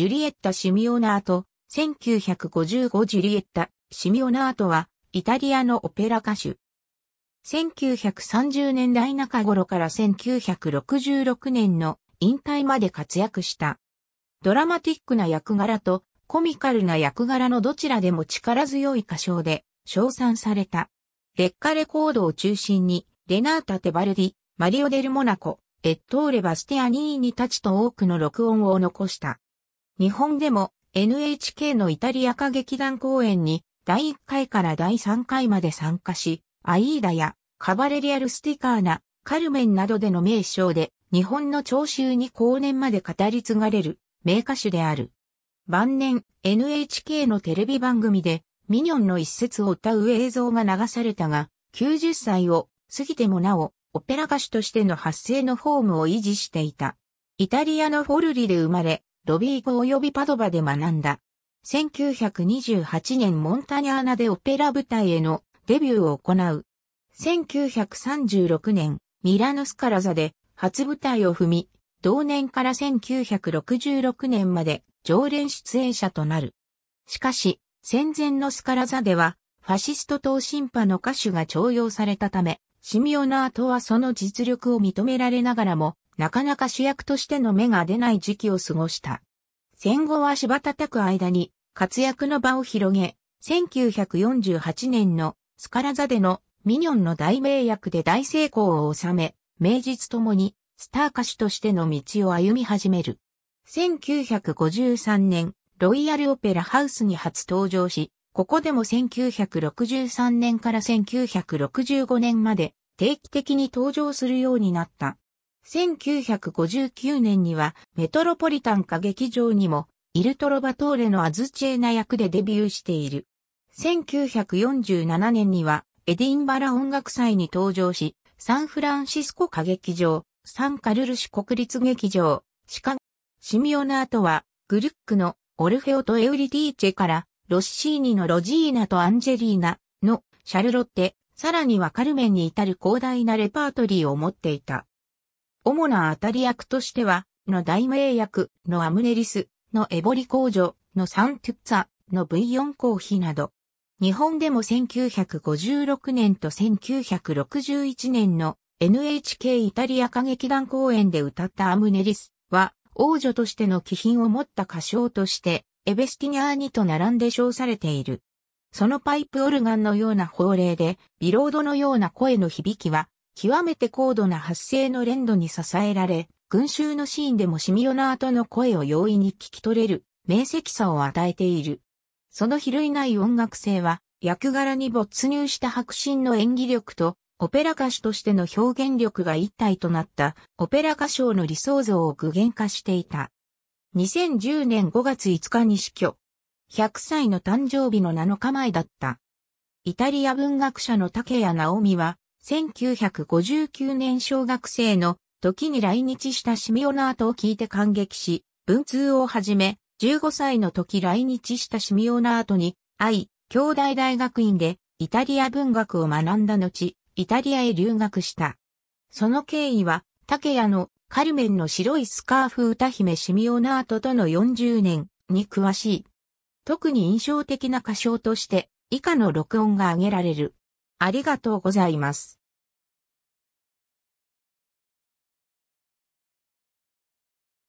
ジュリエッタ・シミオナート、1955ジュリエッタ・シミオナートは、イタリアのオペラ歌手。1930年代中頃から1966年の引退まで活躍した。ドラマティックな役柄とコミカルな役柄のどちらでも力強い歌唱で称賛された。劣化レコードを中心に、レナータ・テバルディ、マリオ・デル・モナコ、エットーレ・バスティアニーニたちと多くの録音を残した。日本でも NHK のイタリア歌劇団公演に第1回から第3回まで参加し、アイーダやカバレリアルスティカーナ、カルメンなどでの名称で日本の聴衆に後年まで語り継がれる名歌手である。晩年 NHK のテレビ番組でミニョンの一節を歌う映像が流されたが、90歳を過ぎてもなお、オペラ歌手としての発声のフォームを維持していた。イタリアのフォルリで生まれ、ロビー語及びパドバで学んだ。1928年モンタニアーナでオペラ舞台へのデビューを行う。1936年、ミラノスカラザで初舞台を踏み、同年から1966年まで常連出演者となる。しかし、戦前のスカラザでは、ファシスト党審派の歌手が徴用されたため、シミオナートはその実力を認められながらも、なかなか主役としての芽が出ない時期を過ごした。戦後は芝叩く間に活躍の場を広げ、1948年のスカラ座でのミニョンの大名役で大成功を収め、名実ともにスター歌手としての道を歩み始める。1953年、ロイヤルオペラハウスに初登場し、ここでも1963年から1965年まで定期的に登場するようになった。1959年にはメトロポリタン歌劇場にもイルトロバトーレのアズチェーナ役でデビューしている。1947年にはエディンバラ音楽祭に登場し、サンフランシスコ歌劇場、サンカルルシ国立劇場、シカシミオナートは、グルックのオルフェオとエウリティーチェから、ロッシーニのロジーナとアンジェリーナのシャルロッテ、さらにはカルメンに至る広大なレパートリーを持っていた。主な当たり役としては、の大名役、のアムネリス、のエボリ工場、のサントゥッツァ、の V4 コーヒーなど、日本でも1956年と1961年の NHK イタリア歌劇団公演で歌ったアムネリスは、王女としての気品を持った歌唱として、エベスティニャーニと並んで称されている。そのパイプオルガンのような法令で、ビロードのような声の響きは、極めて高度な発声の連度に支えられ、群衆のシーンでもシミオナートの声を容易に聞き取れる、明晰さを与えている。その比類ない音楽性は、役柄に没入した迫真の演技力と、オペラ歌手としての表現力が一体となったオペラ歌唱の理想像を具現化していた。2010年5月5日に死去。100歳の誕生日の7日前だった。イタリア文学者の竹谷直美は1959年小学生の時に来日したシミオナートを聞いて感激し、文通をはじめ、15歳の時来日したシミオナートに会い、兄弟大学院でイタリア文学を学んだ後、イタリアへ留学した。その経緯は、竹谷のカルメンの白いスカーフ歌姫シミオナートとの40年に詳しい。特に印象的な歌唱として、以下の録音が挙げられる。ありがとうございます。